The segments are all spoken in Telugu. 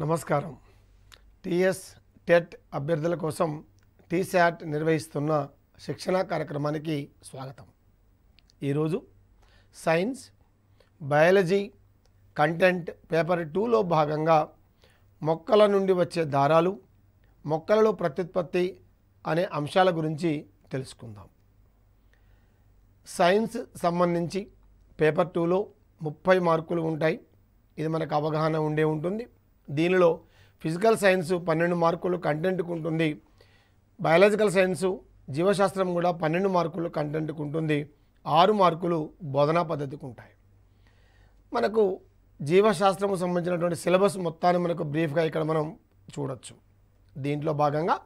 నమస్కారం టీఎస్ టెట్ అభ్యర్థుల కోసం టీశాట్ నిర్వహిస్తున్న శిక్షణా కార్యక్రమానికి స్వాగతం ఈరోజు సైన్స్ బయాలజీ కంటెంట్ పేపర్ టూలో భాగంగా మొక్కల నుండి వచ్చే దారాలు మొక్కలలో ప్రత్యుత్పత్తి అనే అంశాల గురించి తెలుసుకుందాం సైన్స్ సంబంధించి పేపర్ టూలో ముప్పై మార్కులు ఉంటాయి ఇది మనకు అవగాహన ఉండే ఉంటుంది దీనిలో ఫిజికల్ సైన్స్ పన్నెండు మార్కులు కంటెంట్కు ఉంటుంది బయాలజికల్ సైన్సు జీవశాస్త్రం కూడా పన్నెండు మార్కులు కంటెంట్కు ఉంటుంది ఆరు మార్కులు బోధనా పద్ధతికి ఉంటాయి మనకు జీవశాస్త్రము సంబంధించినటువంటి సిలబస్ మొత్తాన్ని మనకు బ్రీఫ్గా ఇక్కడ మనం చూడొచ్చు దీంట్లో భాగంగా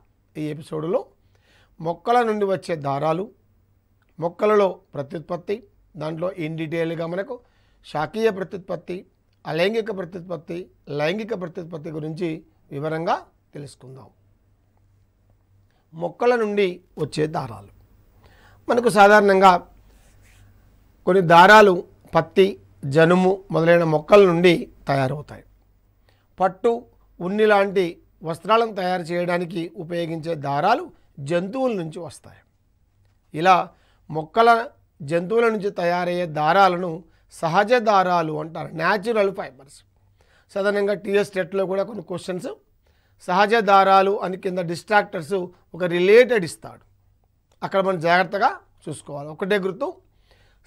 ఈ ఎపిసోడ్లో మొక్కల నుండి వచ్చే దారాలు మొక్కలలో ప్రత్యుత్పత్తి దాంట్లో ఇన్ డీటెయిల్గా మనకు శాఖీయ ప్రత్యుత్పత్తి అలైంగిక ప్రత్యుత్పత్తి లైంగిక ప్రత్యుత్పత్తి గురించి వివరంగా తెలుసుకుందాం మొక్కల నుండి వచ్చే దారాలు మనకు సాధారణంగా కొన్ని దారాలు పత్తి జనుము మొదలైన మొక్కల నుండి తయారవుతాయి పట్టు ఉన్ని లాంటి వస్త్రాలను తయారు చేయడానికి ఉపయోగించే దారాలు జంతువుల నుంచి వస్తాయి ఇలా మొక్కల జంతువుల నుంచి తయారయ్యే దారాలను సహజ దారాలు అంటారు న్యాచురల్ ఫైబర్స్ సాధారణంగా టీఎస్ టెట్లో కూడా కొన్ని క్వశ్చన్స్ సహజ దారాలు అని కింద డిస్ట్రాక్టర్స్ ఒక రిలేటెడ్ ఇస్తాడు అక్కడ మనం జాగ్రత్తగా చూసుకోవాలి ఒకటే గుర్తు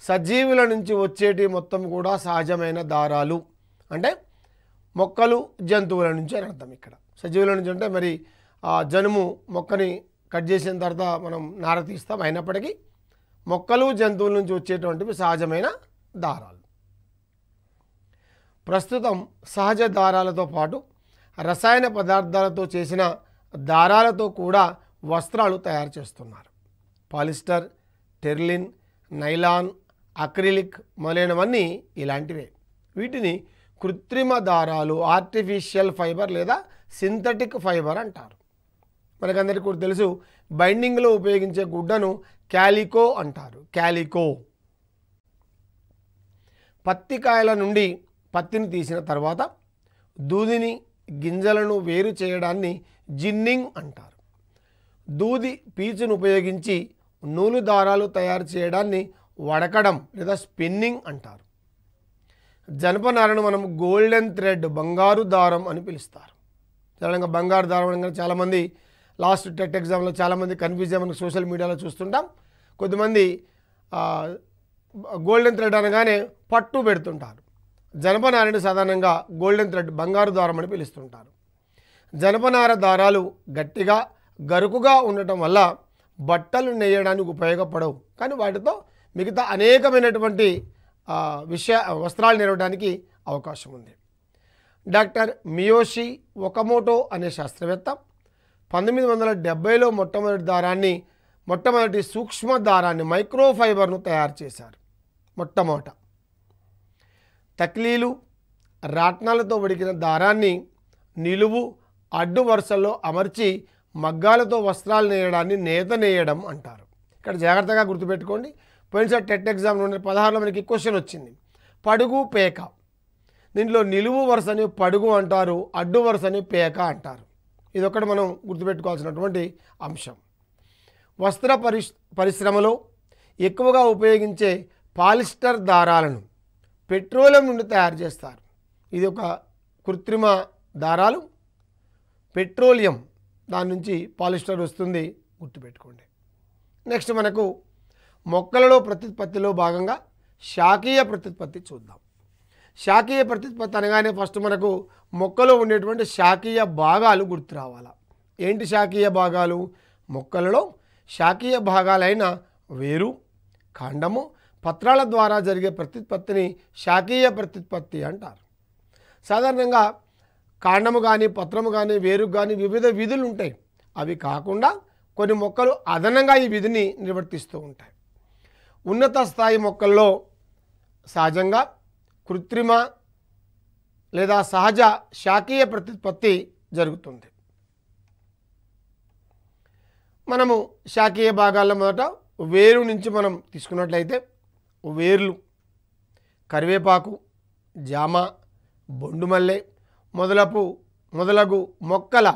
సజీవుల నుంచి వచ్చేటి మొత్తం కూడా సహజమైన దారాలు అంటే మొక్కలు జంతువుల నుంచి అని అర్థం ఇక్కడ సజీవుల నుంచి అంటే మరి ఆ జనుము మొక్కని కట్ చేసిన తర్వాత మనం నార తీస్తాం అయినప్పటికీ మొక్కలు జంతువుల నుంచి వచ్చేటువంటివి సహజమైన దారాలు ప్రస్తుతం సహజ దారాలతో పాటు రసాయన పదార్థాలతో చేసిన దారాలతో కూడా వస్త్రాలు తయారు చేస్తున్నారు పాలిస్టర్ టెర్లిన్ నైలాన్ అక్రిలిక్ మొదలైనవన్నీ ఇలాంటివే వీటిని కృత్రిమ దారాలు ఆర్టిఫిషియల్ ఫైబర్ లేదా సింథటిక్ ఫైబర్ అంటారు మనకందరికీ కూడా తెలుసు బైండింగ్లో ఉపయోగించే గుడ్డను క్యాలికో అంటారు క్యాలికో పత్తి కాయల నుండి పత్తిని తీసిన తర్వాత దూదిని గింజలను వేరు చేయడాన్ని జిన్నింగ్ అంటారు దూది పీచును ఉపయోగించి నూలు దారాలు తయారు చేయడాన్ని వడకడం లేదా స్పిన్నింగ్ అంటారు జనపనారను మనం గోల్డెన్ థ్రెడ్ బంగారు దారం అని పిలుస్తారు సడన్గా బంగారు దారం అనగానే చాలామంది లాస్ట్ టెట్ ఎగ్జామ్లో చాలామంది కన్ఫ్యూజన్ మనం సోషల్ మీడియాలో చూస్తుంటాం కొద్దిమంది గోల్డెన్ థ్రెడ్ అనగానే పట్టు పెడుతుంటారు జనపనారని సాధారణంగా గోల్డెన్ థ్రెడ్ బంగారు దారం అని పిలుస్తుంటారు జనపనార దారాలు గట్టిగా గరుకుగా ఉండటం వల్ల బట్టలు నేయడానికి ఉపయోగపడవు కానీ వాటితో మిగతా అనేకమైనటువంటి విషయ వస్త్రాలు నేరవడానికి అవకాశం ఉంది డాక్టర్ మియోషి ఒకమోటో అనే శాస్త్రవేత్త పంతొమ్మిది వందల డెబ్బైలో మొట్టమొదటి దారాన్ని మొట్టమొదటి సూక్ష్మ దారాన్ని మైక్రోఫైబర్ను తయారు చేశారు మొట్టమొదట తక్లీలు రాట్నాలతో వడికిన దారాన్ని నిలువు అడ్డు వరుసల్లో అమర్చి మగ్గాలతో వస్త్రాలు నేయడాన్ని నేత నేయడం అంటారు ఇక్కడ జాగ్రత్తగా గుర్తుపెట్టుకోండి పోయినసారి టెట్ ఎగ్జామ్ నుండి పదహారులో మనకి క్వశ్చన్ వచ్చింది పడుగు పేక దీంట్లో నిలువు వరుసని పడుగు అంటారు అడ్డు వరుసని పేక అంటారు ఒకటి మనం గుర్తుపెట్టుకోవాల్సినటువంటి అంశం వస్త్ర పరిశ్రమలో ఎక్కువగా ఉపయోగించే పాలిస్టర్ దారాలను పెట్రోలియం నుండి తయారు చేస్తారు ఇది ఒక కృత్రిమ దారాలు పెట్రోలియం దాని నుంచి పాలిస్టర్ వస్తుంది గుర్తుపెట్టుకోండి నెక్స్ట్ మనకు మొక్కలలో ప్రత్యుత్పత్తిలో భాగంగా శాఖీయ ప్రత్యుత్పత్తి చూద్దాం శాఖీయ ప్రత్యుత్పత్తి అనగానే ఫస్ట్ మనకు మొక్కలో ఉండేటువంటి శాఖీయ భాగాలు గుర్తు రావాలా ఏంటి శాఖీయ భాగాలు మొక్కలలో శాఖీయ భాగాలైన వేరు కాండము పత్రాల ద్వారా జరిగే ప్రత్యుత్పత్తిని శాఖీయ ప్రత్యుత్పత్తి అంటారు సాధారణంగా కాండము కానీ పత్రము కానీ వేరు కానీ వివిధ విధులు ఉంటాయి అవి కాకుండా కొన్ని మొక్కలు అదనంగా ఈ విధిని నిర్వర్తిస్తూ ఉంటాయి ఉన్నత స్థాయి మొక్కల్లో సహజంగా కృత్రిమ లేదా సహజ శాఖీయ ప్రత్యుత్పత్తి జరుగుతుంది మనము శాఖీయ భాగాల్లో మొదట వేరు నుంచి మనం తీసుకున్నట్లయితే వేర్లు కరివేపాకు జామ బొండుమల్లె మొదలపు మొదలగు మొక్కల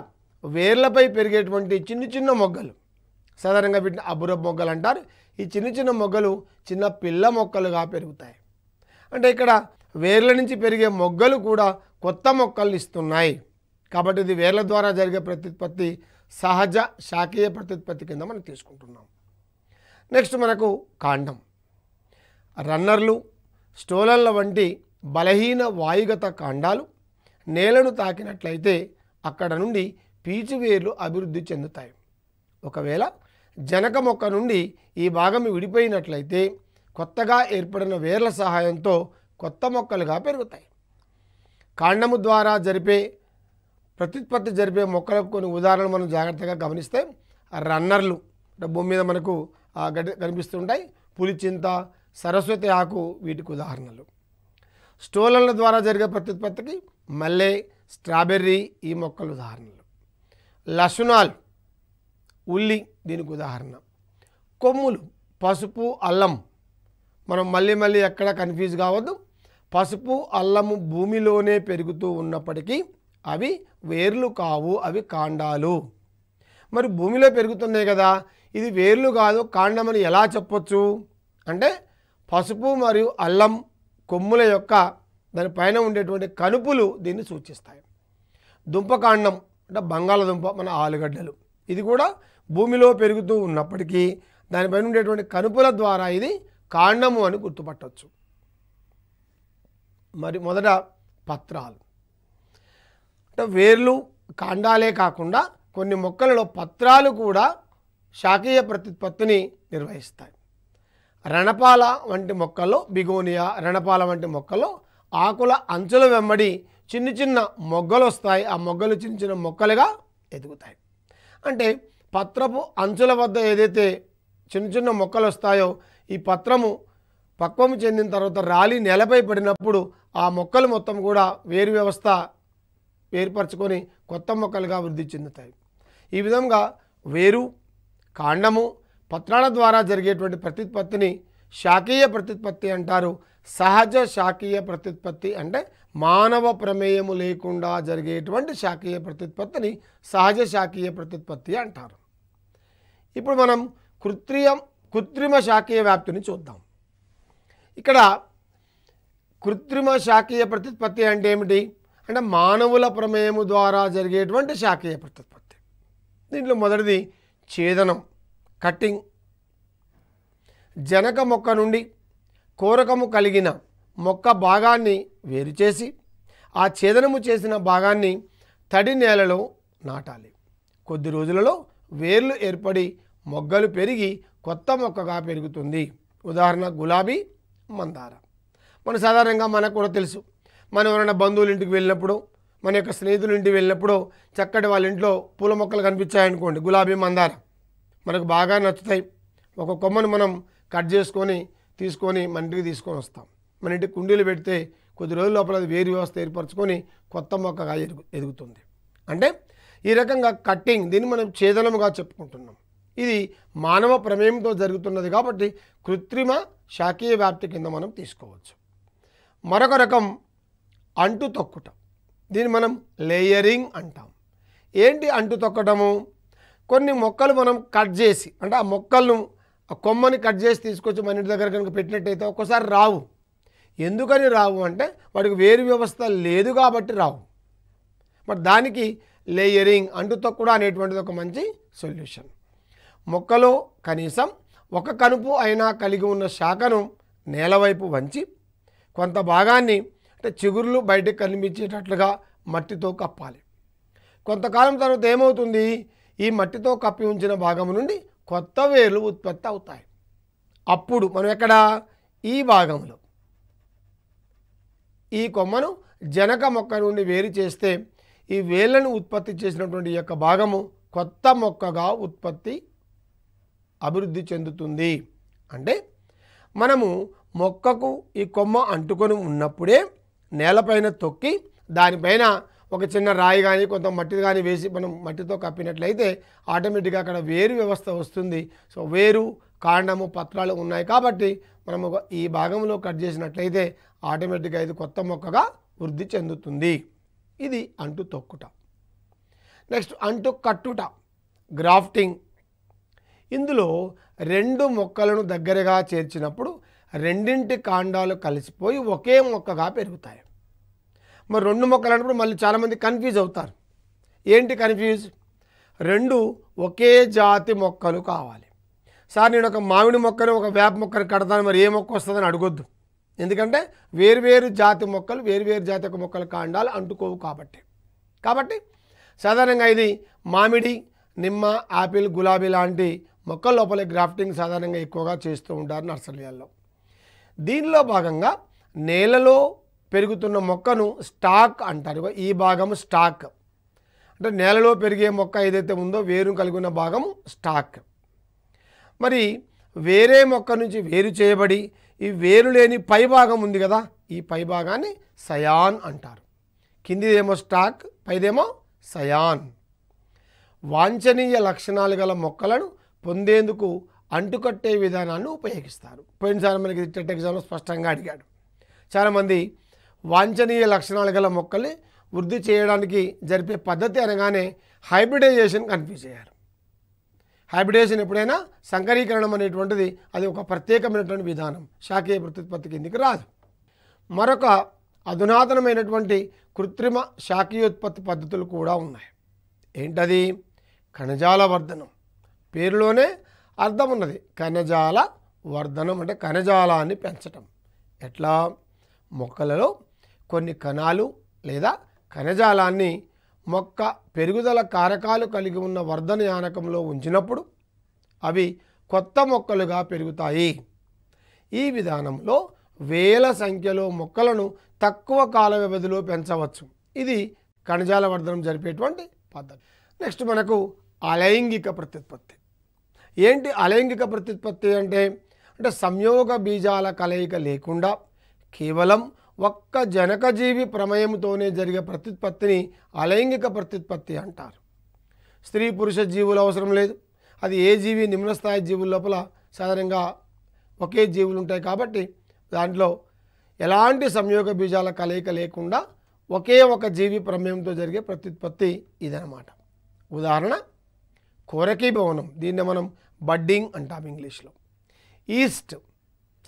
వేర్లపై పెరిగేటువంటి చిన్న చిన్న మొగ్గలు సాధారణంగా వీటిని అబుర మొగ్గలు అంటారు ఈ చిన్న చిన్న మొగ్గలు చిన్న పిల్ల మొక్కలుగా పెరుగుతాయి అంటే ఇక్కడ వేర్ల నుంచి పెరిగే మొగ్గలు కూడా కొత్త మొక్కలు ఇస్తున్నాయి కాబట్టి ఇది వేర్ల ద్వారా జరిగే ప్రత్యుత్పత్తి సహజ శాఖీయ ప్రత్యుత్పత్తి కింద మనం తీసుకుంటున్నాం నెక్స్ట్ మనకు కాండం రన్నర్లు స్టోలన్ల వంటి బలహీన వాయుగత కాండాలు నేలను తాకినట్లయితే అక్కడ నుండి పీచువేర్లు అభివృద్ధి చెందుతాయి ఒకవేళ జనక మొక్క నుండి ఈ భాగం విడిపోయినట్లయితే కొత్తగా ఏర్పడిన వేర్ల సహాయంతో కొత్త మొక్కలుగా పెరుగుతాయి కాండము ద్వారా జరిపే ప్రత్యుత్పత్తి జరిపే మొక్కలకు కొన్ని ఉదాహరణలు మనం జాగ్రత్తగా గమనిస్తే రన్నర్లు భూమి మీద మనకు కనిపిస్తుంటాయి పులిచింత సరస్వతి ఆకు వీటికి ఉదాహరణలు స్టోలన్ల ద్వారా జరిగే ప్రత్యుత్పత్తికి మల్లె స్ట్రాబెర్రీ ఈ మొక్కలు ఉదాహరణలు లసునాల్ ఉల్లి దీనికి ఉదాహరణ కొమ్ములు పసుపు అల్లం మనం మళ్ళీ మళ్ళీ ఎక్కడ కన్ఫ్యూజ్ కావద్దు పసుపు అల్లము భూమిలోనే పెరుగుతూ ఉన్నప్పటికీ అవి వేర్లు కావు అవి కాండాలు మరి భూమిలో పెరుగుతున్నాయి కదా ఇది వేర్లు కాదు కాండం అని ఎలా చెప్పొచ్చు అంటే పసుపు మరియు అల్లం కొమ్ముల యొక్క దానిపైన ఉండేటువంటి కనుపులు దీన్ని సూచిస్తాయి దుంపకాండం అంటే బంగాళదుంప మన ఆలుగడ్డలు ఇది కూడా భూమిలో పెరుగుతూ ఉన్నప్పటికీ దానిపైన ఉండేటువంటి కనుపుల ద్వారా ఇది కాండము అని గుర్తుపట్టవచ్చు మరి మొదట పత్రాలు అంటే వేర్లు కాండాలే కాకుండా కొన్ని మొక్కలలో పత్రాలు కూడా శాఖీయ ప్రత్యుత్పత్తిని నిర్వహిస్తాయి రణపాల వంటి మొక్కల్లో బిగోనియా రణపాల వంటి మొక్కల్లో ఆకుల అంచుల వెంబడి చిన్న చిన్న మొగ్గలు వస్తాయి ఆ మొగ్గలు చిన్న చిన్న మొక్కలుగా ఎదుగుతాయి అంటే పత్రపు అంచుల వద్ద ఏదైతే చిన్న చిన్న మొక్కలు వస్తాయో ఈ పత్రము పక్వము చెందిన తర్వాత రాలి నేలపై పడినప్పుడు ఆ మొక్కలు మొత్తం కూడా వేరు వ్యవస్థ ఏర్పరచుకొని కొత్త మొక్కలుగా వృద్ధి చెందుతాయి ఈ విధంగా వేరు కాండము పత్రాల ద్వారా జరిగేటువంటి ప్రతిత్పత్తిని శాకీయ ప్రత్యుత్పత్తి అంటారు సహజ శాకీయ ప్రత్యుత్పత్తి అంటే మానవ ప్రమేయము లేకుండా జరిగేటువంటి శాకీయ ప్రతిత్పత్తిని సహజ శాకీయ ప్రత్యుత్పత్తి అంటారు ఇప్పుడు మనం కృత్రిమ కృత్రిమ శాకీయ వ్యాప్తిని చూద్దాం ఇక్కడ కృత్రిమ శాకీయ ప్రత్యుత్పత్తి అంటే ఏమిటి అంటే మానవుల ప్రమేయము ద్వారా జరిగేటువంటి శాకీయ ప్రత్యుత్పత్తి దీంట్లో మొదటిది ఛేదనం కట్టింగ్ జనక మొక్క నుండి కోరకము కలిగిన మొక్క భాగాన్ని వేరు చేసి ఆ ఛేదనము చేసిన భాగాన్ని తడి నేలలో నాటాలి కొద్ది రోజులలో వేర్లు ఏర్పడి మొగ్గలు పెరిగి కొత్త మొక్కగా పెరుగుతుంది ఉదాహరణ గులాబీ మందార మన సాధారణంగా మనకు కూడా తెలుసు మనం ఎవరైనా బంధువుల ఇంటికి వెళ్ళినప్పుడు మన యొక్క స్నేహితుల ఇంటికి వెళ్ళినప్పుడు చక్కటి వాళ్ళ ఇంట్లో పూల మొక్కలు కనిపించాయనుకోండి గులాబీ మందార మనకు బాగా నచ్చుతాయి ఒక కొమ్మను మనం కట్ చేసుకొని తీసుకొని మన ఇంటికి తీసుకొని వస్తాం మన ఇంటికి కుండీలు పెడితే కొద్ది రోజుల లోపల అది వేరు వ్యవస్థ ఏర్పరచుకొని కొత్త మొక్కగా ఎదుగుతుంది అంటే ఈ రకంగా కట్టింగ్ దీన్ని మనం ఛేదనముగా చెప్పుకుంటున్నాం ఇది మానవ ప్రమేయంతో జరుగుతున్నది కాబట్టి కృత్రిమ శాఖీయ వ్యాప్తి కింద మనం తీసుకోవచ్చు మరొక రకం అంటు తొక్కుట దీన్ని మనం లేయరింగ్ అంటాం ఏంటి అంటు తొక్కటము కొన్ని మొక్కలు మనం కట్ చేసి అంటే ఆ మొక్కలను ఆ కొమ్మని కట్ చేసి తీసుకొచ్చి మన ఇంటి దగ్గర కనుక పెట్టినట్టయితే ఒక్కసారి రావు ఎందుకని రావు అంటే వాడికి వేరు వ్యవస్థ లేదు కాబట్టి రావు మరి దానికి లేయరింగ్ అంటుతో కూడా అనేటువంటిది ఒక మంచి సొల్యూషన్ మొక్కలో కనీసం ఒక కనుపు అయినా కలిగి ఉన్న శాఖను నేలవైపు వంచి కొంత భాగాన్ని అంటే చిగుర్లు బయటకు కనిపించేటట్లుగా మట్టితో కప్పాలి కొంతకాలం తర్వాత ఏమవుతుంది ఈ మట్టితో కప్పి ఉంచిన భాగం నుండి కొత్త వేర్లు ఉత్పత్తి అవుతాయి అప్పుడు మనం ఎక్కడ ఈ భాగంలో ఈ కొమ్మను జనక మొక్క నుండి వేరు చేస్తే ఈ వేళ్లను ఉత్పత్తి చేసినటువంటి యొక్క భాగము కొత్త మొక్కగా ఉత్పత్తి అభివృద్ధి చెందుతుంది అంటే మనము మొక్కకు ఈ కొమ్మ అంటుకొని ఉన్నప్పుడే నేలపైన తొక్కి దానిపైన ఒక చిన్న రాయి కానీ కొంత మట్టి కానీ వేసి మనం మట్టితో కప్పినట్లయితే ఆటోమేటిక్గా అక్కడ వేరు వ్యవస్థ వస్తుంది సో వేరు కాండము పత్రాలు ఉన్నాయి కాబట్టి మనము ఈ భాగంలో కట్ చేసినట్లయితే ఆటోమేటిక్గా ఇది కొత్త మొక్కగా వృద్ధి చెందుతుంది ఇది అంటు తొక్కుట నెక్స్ట్ అంటు కట్టుట గ్రాఫ్టింగ్ ఇందులో రెండు మొక్కలను దగ్గరగా చేర్చినప్పుడు రెండింటి కాండాలు కలిసిపోయి ఒకే మొక్కగా పెరుగుతాయి మరి రెండు మొక్కలు అన్నప్పుడు మళ్ళీ చాలామంది కన్ఫ్యూజ్ అవుతారు ఏంటి కన్ఫ్యూజ్ రెండు ఒకే జాతి మొక్కలు కావాలి సార్ నేను ఒక మామిడి మొక్కను ఒక వేప మొక్కను కడతాను మరి ఏ మొక్క వస్తుందని అడగొద్దు ఎందుకంటే వేరువేరు జాతి మొక్కలు వేరువేరు జాతి యొక్క మొక్కలు కాండాలు అంటుకోవు కాబట్టి కాబట్టి సాధారణంగా ఇది మామిడి నిమ్మ యాపిల్ గులాబీ లాంటి మొక్కల లోపల గ్రాఫ్టింగ్ సాధారణంగా ఎక్కువగా చేస్తూ ఉంటారు నర్సరీలలో దీనిలో భాగంగా నేలలో పెరుగుతున్న మొక్కను స్టాక్ అంటారు ఈ భాగం స్టాక్ అంటే నేలలో పెరిగే మొక్క ఏదైతే ఉందో వేరు ఉన్న భాగం స్టాక్ మరి వేరే మొక్క నుంచి వేరు చేయబడి ఈ వేరు లేని పై భాగం ఉంది కదా ఈ పై భాగాన్ని సయాన్ అంటారు కిందిదేమో స్టాక్ పైదేమో సయాన్ వాంఛనీయ లక్షణాలు గల మొక్కలను పొందేందుకు అంటుకట్టే విధానాన్ని ఉపయోగిస్తారు పోయినసారి మనకి టెట్ ఎగ్జామ్లో స్పష్టంగా అడిగాడు చాలామంది వాంఛనీయ లక్షణాలు గల మొక్కల్ని వృద్ధి చేయడానికి జరిపే పద్ధతి అనగానే హైబ్రిడైజేషన్ కన్ఫ్యూజ్ అయ్యారు హైబ్రిడేషన్ ఎప్పుడైనా సంకరీకరణం అనేటువంటిది అది ఒక ప్రత్యేకమైనటువంటి విధానం శాఖీయ ప్రత్యుత్పత్తి కిందికి రాదు మరొక అధునాతనమైనటువంటి కృత్రిమ శాఖీయోత్పత్తి పద్ధతులు కూడా ఉన్నాయి ఏంటది కణజాల వర్ధనం పేరులోనే అర్థం ఉన్నది కణజాల వర్ధనం అంటే కణజాలాన్ని పెంచటం ఎట్లా మొక్కలలో కొన్ని కణాలు లేదా కణజాలాన్ని మొక్క పెరుగుదల కారకాలు కలిగి ఉన్న వర్ధన యానకంలో ఉంచినప్పుడు అవి కొత్త మొక్కలుగా పెరుగుతాయి ఈ విధానంలో వేల సంఖ్యలో మొక్కలను తక్కువ కాల వ్యవధిలో పెంచవచ్చు ఇది కణజాల వర్ధనం జరిపేటువంటి పద్ధతి నెక్స్ట్ మనకు అలైంగిక ప్రత్యుత్పత్తి ఏంటి అలైంగిక ప్రత్యుత్పత్తి అంటే అంటే సంయోగ బీజాల కలయిక లేకుండా కేవలం ఒక్క జనకజీవి ప్రమేయంతోనే జరిగే ప్రత్యుత్పత్తిని అలైంగిక ప్రత్యుత్పత్తి అంటారు స్త్రీ పురుష జీవులు అవసరం లేదు అది ఏ జీవి నిమ్న స్థాయి జీవుల లోపల సాధారణంగా ఒకే జీవులు ఉంటాయి కాబట్టి దాంట్లో ఎలాంటి సంయోగ బీజాల కలయిక లేకుండా ఒకే ఒక జీవి ప్రమేయంతో జరిగే ప్రత్యుత్పత్తి ఇదనమాట ఉదాహరణ కోరకీ భవనం దీన్ని మనం బడ్డింగ్ అంటాం ఇంగ్లీష్లో ఈస్ట్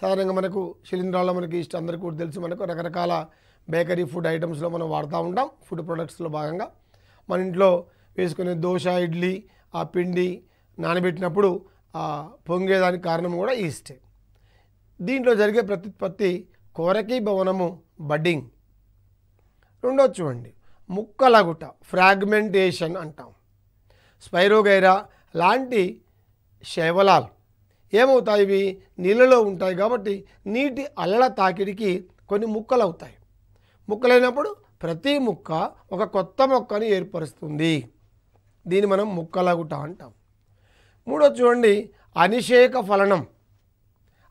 సాధారణంగా మనకు శిలీంధ్రాల్లో మనకి ఇష్టం అందరికీ కూడా తెలుసు మనకు రకరకాల బేకరీ ఫుడ్ ఐటమ్స్లో మనం వాడుతూ ఉంటాం ఫుడ్ ప్రొడక్ట్స్లో భాగంగా మన ఇంట్లో వేసుకునే దోశ ఇడ్లీ ఆ పిండి నానబెట్టినప్పుడు పొంగేదానికి కారణం కూడా ఈస్టే దీంట్లో జరిగే ప్రత్యుత్పత్తి కోరకీ భవనము బడ్డింగ్ రెండో చూడండి ముక్కలగుట ఫ్రాగ్మెంటేషన్ అంటాం స్పైరోగైరా లాంటి శైవలాలు ఏమవుతాయి ఇవి నీళ్ళలో ఉంటాయి కాబట్టి నీటి అల్లల తాకిడికి కొన్ని ముక్కలు అవుతాయి ముక్కలైనప్పుడు ప్రతి ముక్క ఒక కొత్త మొక్కను ఏర్పరుస్తుంది దీన్ని మనం ముక్కలగుట అంటాం మూడో చూడండి అనిషేక ఫలనం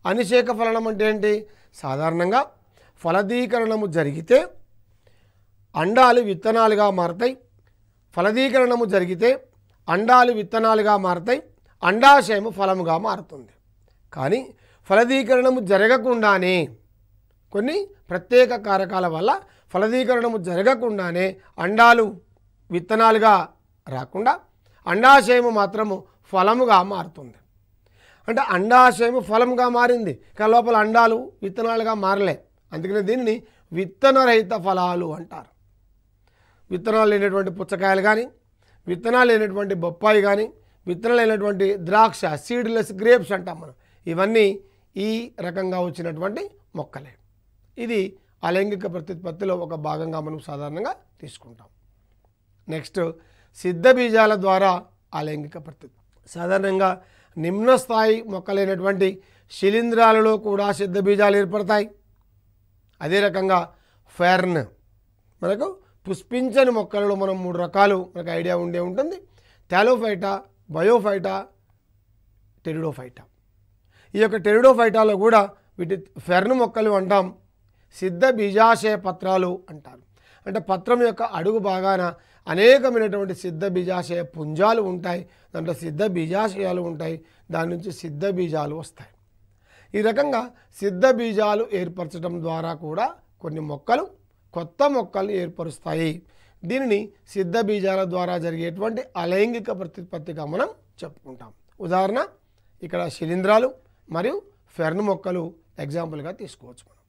అనిషేక ఫలనం అంటే ఏంటి సాధారణంగా ఫలదీకరణము జరిగితే అండాలు విత్తనాలుగా మారతాయి ఫలదీకరణము జరిగితే అండాలు విత్తనాలుగా మారతాయి అండాశయము ఫలముగా మారుతుంది కానీ ఫలదీకరణము జరగకుండానే కొన్ని ప్రత్యేక కారకాల వల్ల ఫలదీకరణము జరగకుండానే అండాలు విత్తనాలుగా రాకుండా అండాశయము మాత్రము ఫలముగా మారుతుంది అంటే అండాశయము ఫలంగా మారింది కానీ లోపల అండాలు విత్తనాలుగా మారలే అందుకనే దీన్ని విత్తనరహిత ఫలాలు అంటారు విత్తనాలు లేనటువంటి పుచ్చకాయలు కానీ విత్తనాలు లేనటువంటి బొప్పాయి కానీ విత్తనాలైనటువంటి ద్రాక్ష సీడ్లెస్ గ్రేప్స్ అంటాం మనం ఇవన్నీ ఈ రకంగా వచ్చినటువంటి మొక్కలే ఇది అలైంగిక ప్రత్యుత్పత్తిలో ఒక భాగంగా మనం సాధారణంగా తీసుకుంటాం నెక్స్ట్ సిద్ధ బీజాల ద్వారా అలైంగిక ప్రత్యుత్పత్తి సాధారణంగా నిమ్న స్థాయి మొక్కలైనటువంటి శిలీంధ్రాలలో కూడా సిద్ధ బీజాలు ఏర్పడతాయి అదే రకంగా ఫెర్న్ మనకు పుష్పించని మొక్కలలో మనం మూడు రకాలు మనకు ఐడియా ఉండే ఉంటుంది తాలోఫైటా బయోఫైటా టెరిడోఫైటా ఈ యొక్క టెరిడోఫైటాలో కూడా వీటి ఫెర్న్ మొక్కలు అంటాం సిద్ధ బీజాశయ పత్రాలు అంటారు అంటే పత్రం యొక్క అడుగు భాగాన అనేకమైనటువంటి సిద్ధ బీజాశయ పుంజాలు ఉంటాయి దాంట్లో సిద్ధ బీజాశయాలు ఉంటాయి దాని నుంచి సిద్ధ బీజాలు వస్తాయి ఈ రకంగా సిద్ధ బీజాలు ఏర్పరచడం ద్వారా కూడా కొన్ని మొక్కలు కొత్త మొక్కలు ఏర్పరుస్తాయి దీనిని సిద్ధ బీజాల ద్వారా జరిగేటువంటి అలైంగిక ప్రతిపత్తిగా మనం చెప్పుకుంటాం ఉదాహరణ ఇక్కడ శిలీంధ్రాలు మరియు ఫెర్న్ మొక్కలు ఎగ్జాంపుల్గా తీసుకోవచ్చు మనం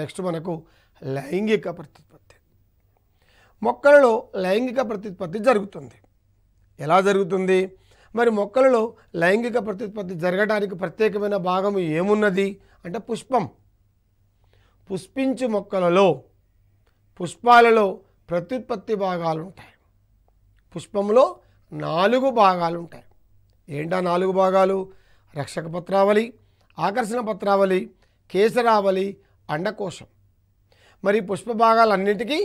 నెక్స్ట్ మనకు లైంగిక ప్రతిపత్తి మొక్కలలో లైంగిక ప్రతిపత్తి జరుగుతుంది ఎలా జరుగుతుంది మరి మొక్కలలో లైంగిక ప్రతిపత్తి జరగడానికి ప్రత్యేకమైన భాగం ఏమున్నది అంటే పుష్పం పుష్పించు మొక్కలలో పుష్పాలలో ప్రత్యుత్పత్తి భాగాలు ఉంటాయి పుష్పంలో నాలుగు భాగాలు ఉంటాయి ఏంటా నాలుగు భాగాలు రక్షక పత్రావళి ఆకర్షణ పత్రావళి కేసరావళి అండకోశం మరి పుష్ప భాగాలన్నిటికీ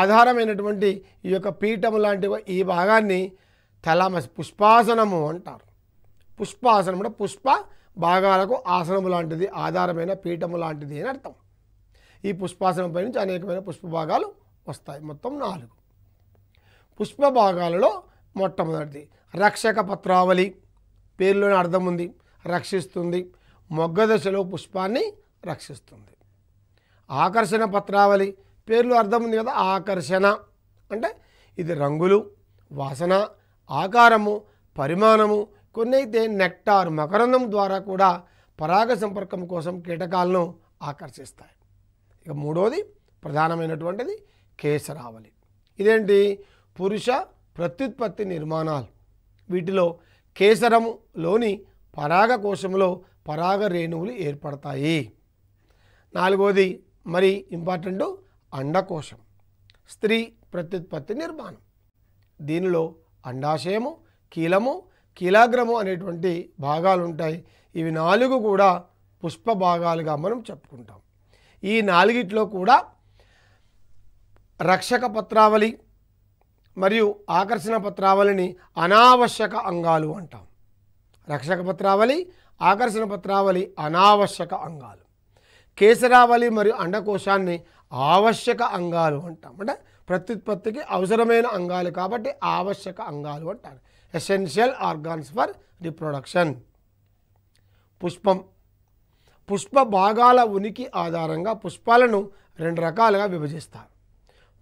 ఆధారమైనటువంటి ఈ యొక్క పీఠము లాంటి ఈ భాగాన్ని తలామసి పుష్పాసనము అంటారు పుష్పాసనం అంటే పుష్ప భాగాలకు ఆసనము లాంటిది ఆధారమైన పీఠము లాంటిది అని అర్థం ఈ పుష్పాసనం పై నుంచి అనేకమైన పుష్ప భాగాలు వస్తాయి మొత్తం నాలుగు పుష్ప భాగాలలో మొట్టమొదటిది రక్షక పత్రావళి పేరులోని అర్థం ఉంది రక్షిస్తుంది మొగ్గ దశలో పుష్పాన్ని రక్షిస్తుంది ఆకర్షణ పత్రావళి పేర్లు అర్థం ఉంది కదా ఆకర్షణ అంటే ఇది రంగులు వాసన ఆకారము పరిమాణము కొన్ని అయితే నెక్టార్ మకరందం ద్వారా కూడా పరాగ సంపర్కం కోసం కీటకాలను ఆకర్షిస్తాయి ఇక మూడవది ప్రధానమైనటువంటిది కేసరావళి ఇదేంటి పురుష ప్రత్యుత్పత్తి నిర్మాణాలు వీటిలో కేసరములోని పరాగ కోశంలో పరాగ రేణువులు ఏర్పడతాయి నాలుగోది మరి ఇంపార్టెంట్ అండకోశం స్త్రీ ప్రత్యుత్పత్తి నిర్మాణం దీనిలో అండాశయము కీలము కీలాగ్రము అనేటువంటి భాగాలు ఉంటాయి ఇవి నాలుగు కూడా పుష్ప భాగాలుగా మనం చెప్పుకుంటాం ఈ నాలుగిట్లో కూడా రక్షక పత్రావళి మరియు ఆకర్షణ పత్రావళిని అనావశ్యక అంగాలు అంటాం రక్షక పత్రావళి ఆకర్షణ పత్రావళి అనావశ్యక అంగాలు కేసరావళి మరియు అండకోశాన్ని ఆవశ్యక అంగాలు అంటాం అంటే ప్రత్యుత్పత్తికి అవసరమైన అంగాలు కాబట్టి ఆవశ్యక అంగాలు అంటారు ఎసెన్షియల్ ఆర్గాన్స్ ఫర్ రిప్రొడక్షన్ పుష్పం పుష్ప భాగాల ఉనికి ఆధారంగా పుష్పాలను రెండు రకాలుగా విభజిస్తారు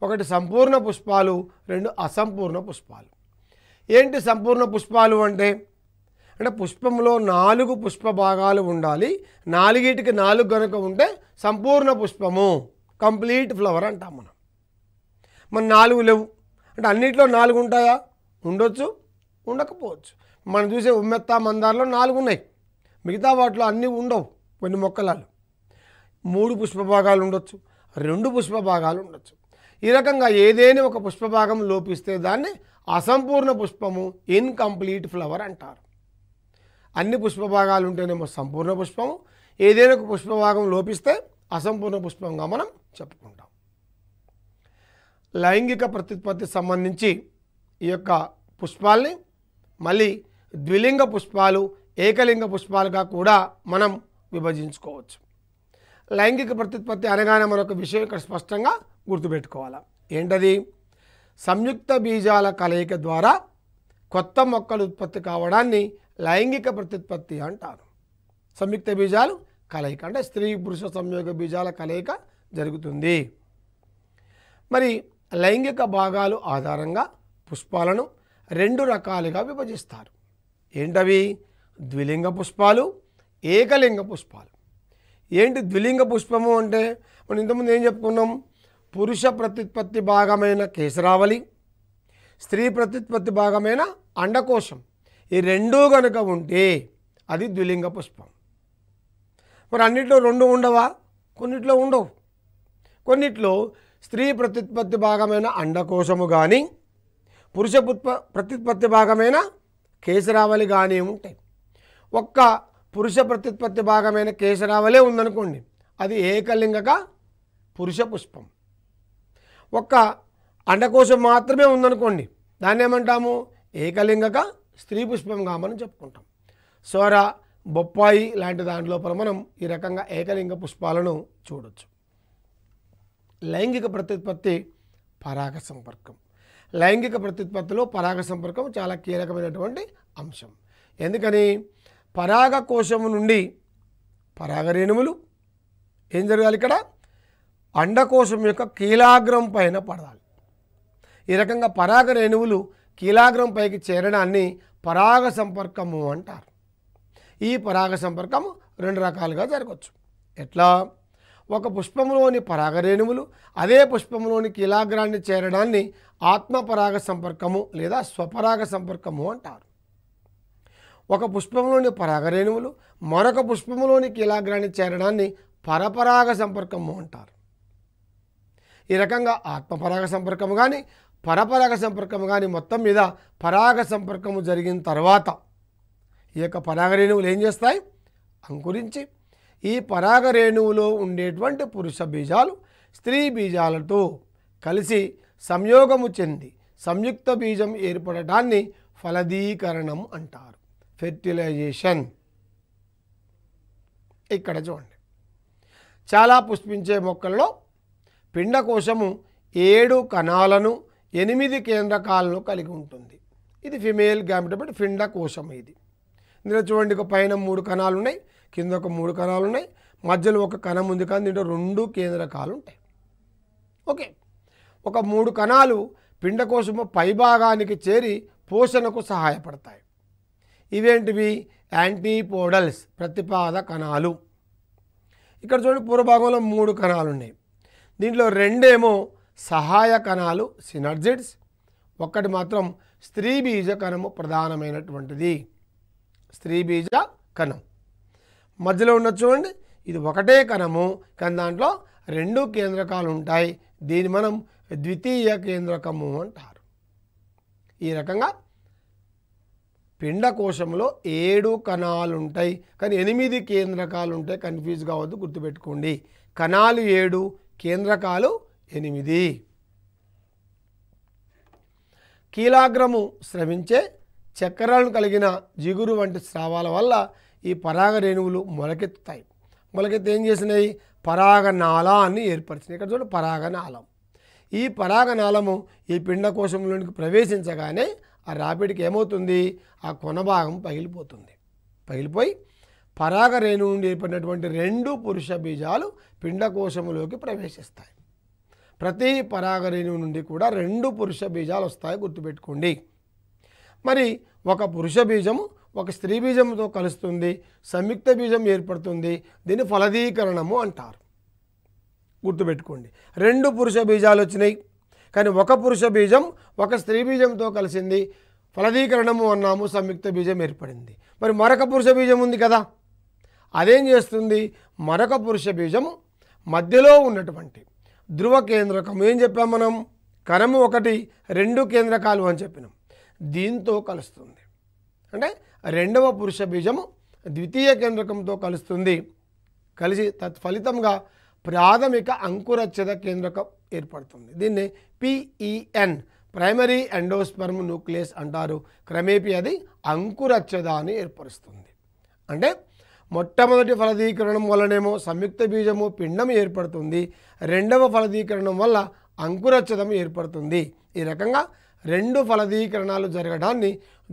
ఒకటి సంపూర్ణ పుష్పాలు రెండు అసంపూర్ణ పుష్పాలు ఏంటి సంపూర్ణ పుష్పాలు అంటే అంటే పుష్పంలో నాలుగు పుష్ప భాగాలు ఉండాలి నాలుగిటికి నాలుగు గనుక ఉంటే సంపూర్ణ పుష్పము కంప్లీట్ ఫ్లవర్ అంటాం మనం మన నాలుగు లేవు అంటే అన్నిట్లో నాలుగు ఉంటాయా ఉండొచ్చు ఉండకపోవచ్చు మనం చూసే ఉమ్మెత్త మందార్లో నాలుగు ఉన్నాయి మిగతా వాటిలో అన్నీ ఉండవు కొన్ని మొక్కలాలు మూడు పుష్ప భాగాలు ఉండొచ్చు రెండు పుష్ప భాగాలు ఉండొచ్చు ఈ రకంగా ఏదైనా ఒక పుష్పభాగం లోపిస్తే దాన్ని అసంపూర్ణ పుష్పము ఇన్కంప్లీట్ ఫ్లవర్ అంటారు అన్ని పుష్పభాగాలు ఉంటేనేమో సంపూర్ణ పుష్పము ఏదైనా ఒక పుష్పభాగం లోపిస్తే అసంపూర్ణ పుష్పంగా మనం చెప్పుకుంటాం లైంగిక ప్రత్యుత్పత్తి సంబంధించి ఈ యొక్క పుష్పాల్ని మళ్ళీ ద్విలింగ పుష్పాలు ఏకలింగ పుష్పాలుగా కూడా మనం విభజించుకోవచ్చు లైంగిక ప్రత్యుత్పత్తి అనగానే మరొక విషయం ఇక్కడ స్పష్టంగా గుర్తుపెట్టుకోవాలి ఏంటది సంయుక్త బీజాల కలయిక ద్వారా కొత్త మొక్కలు ఉత్పత్తి కావడాన్ని లైంగిక ప్రత్యుత్పత్తి అంటారు సంయుక్త బీజాలు కలయిక అంటే స్త్రీ పురుష సంయోగ బీజాల కలయిక జరుగుతుంది మరి లైంగిక భాగాలు ఆధారంగా పుష్పాలను రెండు రకాలుగా విభజిస్తారు ఏంటవి ద్విలింగ పుష్పాలు ఏకలింగ పుష్పాలు ఏంటి ద్విలింగ పుష్పము అంటే మనం ఇంతకుముందు ఏం చెప్పుకున్నాం పురుష ప్రత్యుత్పత్తి భాగమైన కేసరావళి స్త్రీ ప్రత్యుత్పత్తి భాగమైన అండకోశం ఈ రెండూ కనుక ఉంటే అది ద్విలింగ పుష్పం మరి అన్నిట్లో రెండు ఉండవా కొన్నిట్లో ఉండవు కొన్నిట్లో స్త్రీ ప్రత్యుత్పత్తి భాగమైన అండకోశము కానీ పురుష ప్రత్యుత్పత్తి భాగమైన కేసరావళి కానీ ఉంటాయి ఒక్క పురుష ప్రత్యుత్పత్తి భాగమైన కేసరావళే ఉందనుకోండి అది ఏకలింగక పురుష పుష్పం ఒక్క అండకోశం మాత్రమే ఉందనుకోండి దాన్ని ఏమంటాము ఏకలింగక స్త్రీ పుష్పంగా కామని చెప్పుకుంటాం సోర బొప్పాయి లాంటి దాంట్లో మనం ఈ రకంగా ఏకలింగ పుష్పాలను చూడవచ్చు లైంగిక ప్రత్యుత్పత్తి పరాగ సంపర్కం లైంగిక ప్రత్యుత్పత్తిలో పరాగ సంపర్కం చాలా కీలకమైనటువంటి అంశం ఎందుకని పరాగ కోశము నుండి పరాగ రేణువులు ఏం జరగాలి ఇక్కడ అండకోశం యొక్క కీలాగ్రం పైన పడాలి ఈ రకంగా పరాగ రేణువులు కీలాగ్రం పైకి చేరడాన్ని పరాగ సంపర్కము అంటారు ఈ పరాగ సంపర్కము రెండు రకాలుగా జరగవచ్చు ఎట్లా ఒక పుష్పంలోని పరాగ రేణువులు అదే పుష్పంలోని కీలాగ్రాన్ని చేరడాన్ని ఆత్మపరాగ సంపర్కము లేదా స్వపరాగ సంపర్కము అంటారు ఒక పుష్పంలోని పరాగ రేణువులు మరొక పుష్పంలోని కీలాగ్రాన్ని చేరడాన్ని పరపరాగ సంపర్కము అంటారు ఈ రకంగా ఆత్మపరాగ సంపర్కము కానీ పరపరాగ సంపర్కము కానీ మొత్తం మీద పరాగ సంపర్కము జరిగిన తర్వాత ఈ యొక్క పరాగ రేణువులు ఏం చేస్తాయి అంకురించి ఈ పరాగ రేణువులో ఉండేటువంటి పురుష బీజాలు స్త్రీ బీజాలతో కలిసి సంయోగము చెంది సంయుక్త బీజం ఏర్పడటాన్ని ఫలదీకరణం అంటారు ఫెర్టిలైజేషన్ ఇక్కడ చూడండి చాలా పుష్పించే మొక్కల్లో పిండకోశము ఏడు కణాలను ఎనిమిది కేంద్రకాలను కలిగి ఉంటుంది ఇది ఫిమేల్ గ్యామిట్ బట్ పిండకోశం ఇది ఇందులో చూడండి ఒక పైన మూడు కణాలు ఉన్నాయి కింద ఒక మూడు కణాలు ఉన్నాయి మధ్యలో ఒక కణం ఉంది కానీ దీంట్లో రెండు కేంద్రకాలు ఉంటాయి ఓకే ఒక మూడు కణాలు పిండకోశము పైభాగానికి చేరి పోషణకు సహాయపడతాయి ఇవేంటివి యాంటీపోడల్స్ ప్రతిపాద కణాలు ఇక్కడ చూడండి పూర్వభాగంలో మూడు కణాలు ఉన్నాయి దీంట్లో రెండేమో సహాయ కణాలు సినర్జిడ్స్ ఒక్కటి మాత్రం స్త్రీ బీజ కణము ప్రధానమైనటువంటిది స్త్రీ బీజ కణం మధ్యలో ఉన్న చూడండి ఇది ఒకటే కణము కానీ దాంట్లో రెండు కేంద్రకాలు ఉంటాయి దీన్ని మనం ద్వితీయ కేంద్రకము అంటారు ఈ రకంగా పిండకోశంలో ఏడు కణాలు ఉంటాయి కానీ ఎనిమిది కేంద్రకాలు ఉంటాయి కన్ఫ్యూజ్ కావద్దు గుర్తుపెట్టుకోండి కణాలు ఏడు కేంద్రకాలు ఎనిమిది కీలాగ్రము స్రవించే చక్రాలను కలిగిన జిగురు వంటి స్రావాల వల్ల ఈ పరాగ రేణువులు మొలకెత్తుతాయి మొలకెత్తి ఏం చేసినాయి పరాగనాళాన్ని ఏర్పరిచినాయి ఇక్కడ చూడండి పరాగనాళం ఈ పరాగనాళము ఈ పిండకోశంలోనికి ప్రవేశించగానే ఆ రాపిడికి ఏమవుతుంది ఆ కొన భాగం పగిలిపోతుంది పగిలిపోయి పరాగ రేణు నుండి ఏర్పడినటువంటి రెండు పురుష బీజాలు పిండకోశములోకి ప్రవేశిస్తాయి ప్రతి పరాగ రేణువు నుండి కూడా రెండు పురుష బీజాలు వస్తాయి గుర్తుపెట్టుకోండి మరి ఒక పురుష బీజము ఒక స్త్రీ బీజంతో కలుస్తుంది సంయుక్త బీజం ఏర్పడుతుంది దీన్ని ఫలదీకరణము అంటారు గుర్తుపెట్టుకోండి రెండు పురుష బీజాలు వచ్చినాయి కానీ ఒక పురుష బీజం ఒక స్త్రీ బీజంతో కలిసింది ఫలదీకరణము అన్నాము సంయుక్త బీజం ఏర్పడింది మరి మరొక పురుష బీజం ఉంది కదా అదేం చేస్తుంది మరొక పురుష బీజము మధ్యలో ఉన్నటువంటి ధ్రువ కేంద్రకం ఏం చెప్పాం మనం కరము ఒకటి రెండు కేంద్రకాలు అని చెప్పినాం దీంతో కలుస్తుంది అంటే రెండవ పురుష బీజము ద్వితీయ కేంద్రకంతో కలుస్తుంది కలిసి తత్ఫలితంగా ప్రాథమిక అంకురచ్చద కేంద్రకం ఏర్పడుతుంది దీన్ని పిఈఎన్ ప్రైమరీ ఎండోస్పర్మ్ న్యూక్లియస్ అంటారు క్రమేపీ అది అంకురచ్చదాన్ని ఏర్పరుస్తుంది అంటే మొట్టమొదటి ఫలదీకరణం వల్లనేమో సంయుక్త బీజము పిండం ఏర్పడుతుంది రెండవ ఫలదీకరణం వల్ల అంకురచ్చదం ఏర్పడుతుంది ఈ రకంగా రెండు ఫలదీకరణాలు జరగడాన్ని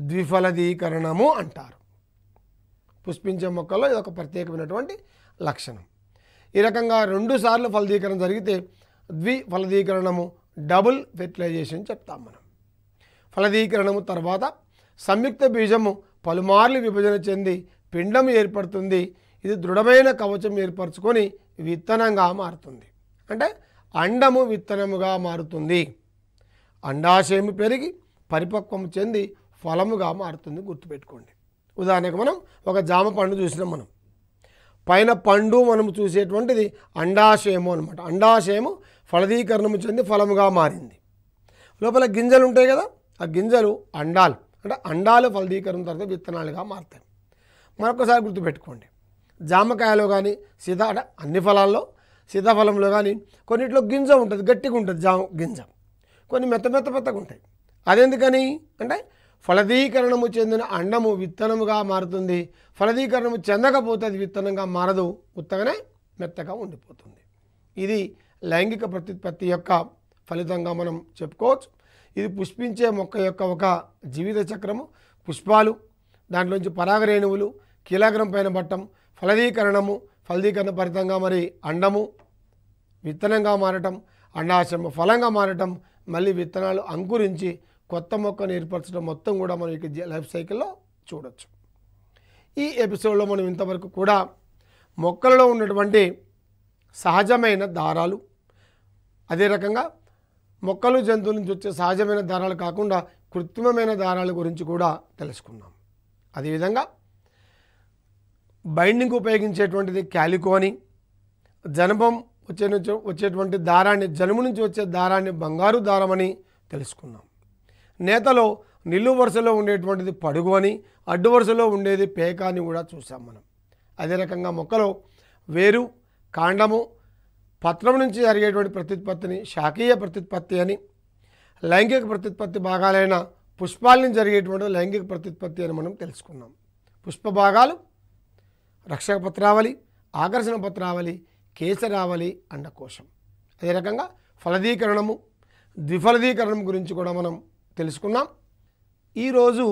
ద్విఫలదీకరణము అంటారు పుష్పించే మొక్కల్లో ఇది ఒక ప్రత్యేకమైనటువంటి లక్షణం ఈ రకంగా రెండుసార్లు ఫలదీకరణ జరిగితే ద్విఫలదీకరణము డబుల్ ఫెర్టిలైజేషన్ చెప్తాం మనం ఫలదీకరణము తర్వాత సంయుక్త బీజము పలుమార్లు విభజన చెంది పిండం ఏర్పడుతుంది ఇది దృఢమైన కవచం ఏర్పరచుకొని విత్తనంగా మారుతుంది అంటే అండము విత్తనముగా మారుతుంది అండాశయము పెరిగి పరిపక్వం చెంది ఫలముగా మారుతుంది గుర్తుపెట్టుకోండి ఉదాహరణకు మనం ఒక జామ పండు చూసినాం మనం పైన పండు మనం చూసేటువంటిది అండాశయము అనమాట అండాశయము ఫలదీకరణము చెంది ఫలముగా మారింది లోపల గింజలు ఉంటాయి కదా ఆ గింజలు అండాలు అంటే అండాలు ఫలదీకరణ తర్వాత విత్తనాలుగా మారుతాయి మరొకసారి గుర్తుపెట్టుకోండి జామకాయలో కానీ సీత అన్ని ఫలాల్లో సీతాఫలంలో కానీ కొన్నిట్లో గింజ ఉంటుంది గట్టిగా ఉంటుంది జామ గింజ కొన్ని మెత్త మెత్త మెత్తగా ఉంటాయి అదెందుకని అంటే ఫలదీకరణము చెందిన అండము విత్తనముగా మారుతుంది ఫలదీకరణము చెందకపోతే అది విత్తనంగా మారదు ఉత్తగానే మెత్తగా ఉండిపోతుంది ఇది లైంగిక ప్రత్యుత్పత్తి యొక్క ఫలితంగా మనం చెప్పుకోవచ్చు ఇది పుష్పించే మొక్క యొక్క ఒక జీవిత చక్రము పుష్పాలు దాంట్లోంచి పరాగరేణువులు కీలాగ్రం పైన పట్టం ఫలదీకరణము ఫలదీకరణ ఫలితంగా మరి అండము విత్తనంగా మారటం అండాశ్రమ ఫలంగా మారటం మళ్ళీ విత్తనాలు అంకురించి కొత్త మొక్కను ఏర్పరచడం మొత్తం కూడా మనకి లైఫ్ సైకిల్లో చూడొచ్చు ఈ ఎపిసోడ్లో మనం ఇంతవరకు కూడా మొక్కలలో ఉన్నటువంటి సహజమైన దారాలు అదే రకంగా మొక్కలు జంతువుల నుంచి వచ్చే సహజమైన దారాలు కాకుండా కృత్రిమమైన దారాల గురించి కూడా తెలుసుకున్నాం అదేవిధంగా బైండింగ్ ఉపయోగించేటువంటిది క్యాలికోని జనపం వచ్చే నుంచి వచ్చేటువంటి దారాన్ని జనుము నుంచి వచ్చే దారాన్ని బంగారు దారమని తెలుసుకున్నాం నేతలో నిలువు వరుసలో ఉండేటువంటిది పడుగు అని అడ్డు వరుసలో ఉండేది పేక అని కూడా చూసాం మనం అదే రకంగా మొక్కలో వేరు కాండము పత్రం నుంచి జరిగేటువంటి ప్రత్యుత్పత్తిని శాఖీయ ప్రత్యుత్పత్తి అని లైంగిక ప్రత్యుత్పత్తి భాగాలైన పుష్పాలని జరిగేటువంటి లైంగిక ప్రత్యుత్పత్తి అని మనం తెలుసుకున్నాం పుష్ప భాగాలు రక్షక పత్రావళి ఆకర్షణ పత్రావళి కేసరావళి అండకోశం అదే రకంగా ఫలదీకరణము ద్విఫలదీకరణం గురించి కూడా మనం తెలుసుకున్నాం ఈరోజు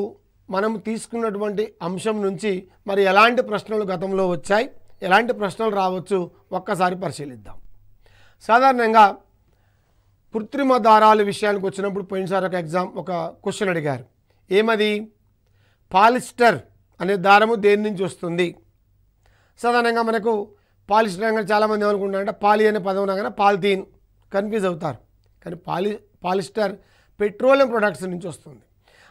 మనం తీసుకున్నటువంటి అంశం నుంచి మరి ఎలాంటి ప్రశ్నలు గతంలో వచ్చాయి ఎలాంటి ప్రశ్నలు రావచ్చు ఒక్కసారి పరిశీలిద్దాం సాధారణంగా కృత్రిమ దారాల విషయానికి వచ్చినప్పుడు పోయినసారి ఒక ఎగ్జామ్ ఒక క్వశ్చన్ అడిగారు ఏమది పాలిస్టర్ అనే దారము దేని నుంచి వస్తుంది సాధారణంగా మనకు పాలిష్ రంగం చాలామంది ఏమనుకుంటారంటే పాలి అనే పదం అనగానే పాలిథీన్ కన్ఫ్యూజ్ అవుతారు కానీ పాలి పాలిస్టర్ పెట్రోలియం ప్రొడక్ట్స్ నుంచి వస్తుంది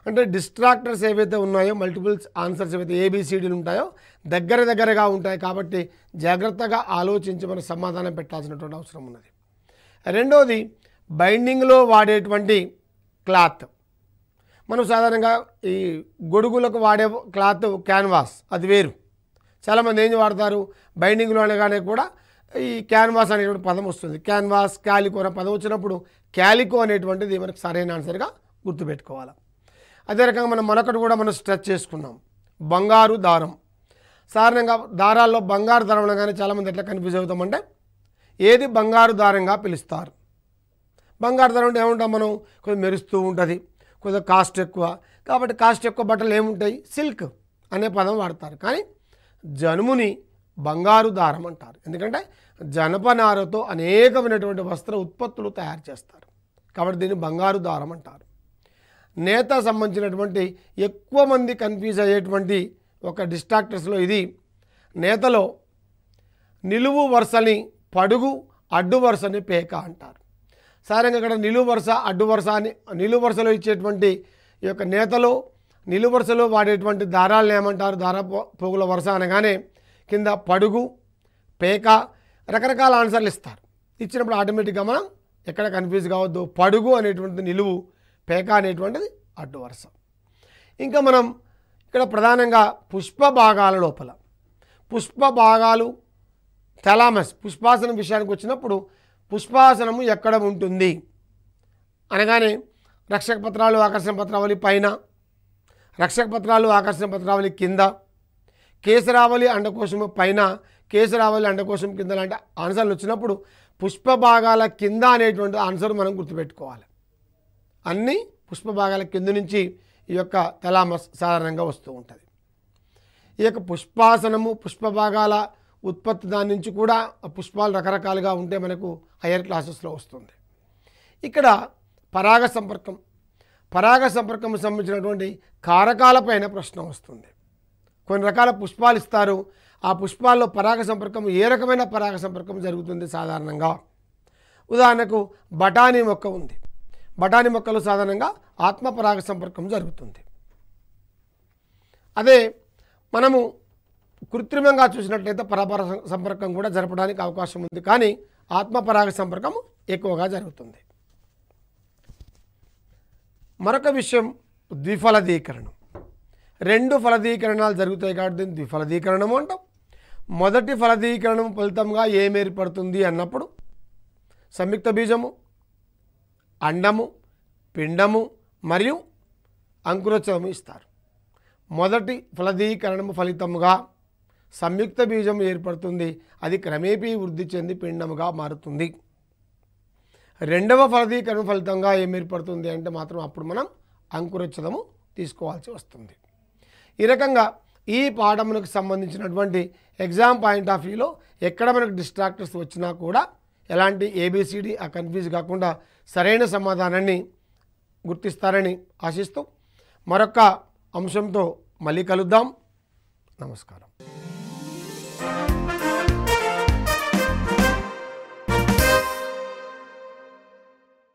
అంటే డిస్ట్రాక్టర్స్ ఏవైతే ఉన్నాయో మల్టిపుల్స్ ఆన్సర్స్ ఏవైతే ఏబిసిడీలు ఉంటాయో దగ్గర దగ్గరగా ఉంటాయి కాబట్టి జాగ్రత్తగా ఆలోచించి మనం సమాధానం పెట్టాల్సినటువంటి అవసరం ఉన్నది రెండోది బైండింగ్లో వాడేటువంటి క్లాత్ మనం సాధారణంగా ఈ గొడుగులకు వాడే క్లాత్ క్యాన్వాస్ అది వేరు చాలామంది ఏం వాడతారు బైండింగ్లో అనగానే కూడా ఈ క్యాన్వాస్ అనేటువంటి పదం వస్తుంది క్యాన్వాస్ క్యాలికో అనే పదం వచ్చినప్పుడు క్యాలికో అనేటువంటిది మనకు సరైన ఆన్సర్గా గుర్తుపెట్టుకోవాలి అదే రకంగా మనం మరొకటి కూడా మనం స్ట్రెచ్ చేసుకున్నాం బంగారు దారం సాధారణంగా దారాల్లో బంగారు దారం అనగానే చాలామంది ఎట్లా కన్ఫ్యూజ్ అవుతామంటే ఏది బంగారు దారంగా పిలుస్తారు బంగారు దారం అంటే ఏముంటాం మనం కొంచెం మెరుస్తూ ఉంటుంది కొంచెం కాస్ట్ ఎక్కువ కాబట్టి కాస్ట్ ఎక్కువ బట్టలు ఏముంటాయి సిల్క్ అనే పదం వాడతారు కానీ జనుముని బంగారు దారం అంటారు ఎందుకంటే జనపనారతో అనేకమైనటువంటి వస్త్ర ఉత్పత్తులు తయారు చేస్తారు కాబట్టి దీన్ని బంగారు దారం అంటారు నేత సంబంధించినటువంటి ఎక్కువ మంది కన్ఫ్యూజ్ అయ్యేటువంటి ఒక డిస్ట్రాక్టర్స్లో ఇది నేతలో నిలువు వరుసని పడుగు అడ్డు వరుసని పేక అంటారు సారంగా ఇక్కడ నిలువు వరుస అడ్డు వరుస అని నిలువు వరుసలో ఇచ్చేటువంటి ఈ యొక్క నేతలో నిలువరుసలో వాడేటువంటి దారాలను ఏమంటారు దార పోగుల వరుస అనగానే కింద పడుగు పేక రకరకాల ఆన్సర్లు ఇస్తారు ఇచ్చినప్పుడు ఆటోమేటిక్గా మనం ఎక్కడ కన్ఫ్యూజ్ కావద్దు పడుగు అనేటువంటిది నిలువు పేక అనేటువంటిది అడ్డు వరుస ఇంకా మనం ఇక్కడ ప్రధానంగా పుష్ప భాగాల లోపల పుష్ప భాగాలు తెలామస్ పుష్పాసనం విషయానికి వచ్చినప్పుడు పుష్పాసనము ఎక్కడ ఉంటుంది అనగానే రక్షక పత్రాలు ఆకర్షణ పత్రావళి పైన రక్షక పత్రాలు ఆకర్షణ పత్రావళి కింద కేసరావళి అండకోశం పైన కేసరావళి అండకోశం కింద లాంటి ఆన్సర్లు వచ్చినప్పుడు పుష్పభాగాల కింద అనేటువంటి ఆన్సర్ మనం గుర్తుపెట్టుకోవాలి అన్నీ పుష్పభాగాల కింద నుంచి ఈ యొక్క తలామస్ సాధారణంగా వస్తూ ఉంటుంది ఈ యొక్క పుష్పాసనము పుష్పభాగాల ఉత్పత్తి దాని నుంచి కూడా పుష్పాలు రకరకాలుగా ఉంటే మనకు హయ్యర్ క్లాసెస్లో వస్తుంది ఇక్కడ పరాగ సంపర్కం పరాగ సంపర్కం సంబంధించినటువంటి కారకాలపైన ప్రశ్న వస్తుంది కొన్ని రకాల పుష్పాలు ఇస్తారు ఆ పుష్పాల్లో పరాగ సంపర్కం ఏ రకమైన పరాగ సంపర్కం జరుగుతుంది సాధారణంగా ఉదాహరణకు బఠానీ మొక్క ఉంది బఠానీ మొక్కలో సాధారణంగా ఆత్మ పరాగ సంపర్కం జరుగుతుంది అదే మనము కృత్రిమంగా చూసినట్లయితే పరపర సంపర్కం కూడా జరపడానికి అవకాశం ఉంది కానీ ఆత్మపరాగ సంపర్కం ఎక్కువగా జరుగుతుంది మరొక విషయం ద్విఫలదీకరణం రెండు ఫలదీకరణాలు జరుగుతాయి కాబట్టి దీన్ని ద్విఫలదీకరణము అంటాం మొదటి ఫలదీకరణం ఫలితంగా ఏం ఏర్పడుతుంది అన్నప్పుడు సంయుక్త బీజము అండము పిండము మరియు అంకురోత్సవము ఇస్తారు మొదటి ఫలదీకరణము ఫలితముగా సంయుక్త బీజం ఏర్పడుతుంది అది క్రమేపీ వృద్ధి చెంది పిండముగా మారుతుంది రెండవ ఫలదీకరణ ఫలితంగా ఏం ఏర్పడుతుంది అంటే మాత్రం అప్పుడు మనం అంకురచ్చదము తీసుకోవాల్సి వస్తుంది ఈ రకంగా ఈ పాఠములకు సంబంధించినటువంటి ఎగ్జామ్ పాయింట్ ఆఫ్ వ్యూలో ఎక్కడ మనకు డిస్ట్రాక్టర్స్ వచ్చినా కూడా ఎలాంటి ఏబిసిడి ఆ కన్ఫ్యూజ్ కాకుండా సరైన సమాధానాన్ని గుర్తిస్తారని ఆశిస్తూ మరొక అంశంతో మళ్ళీ కలుద్దాం నమస్కారం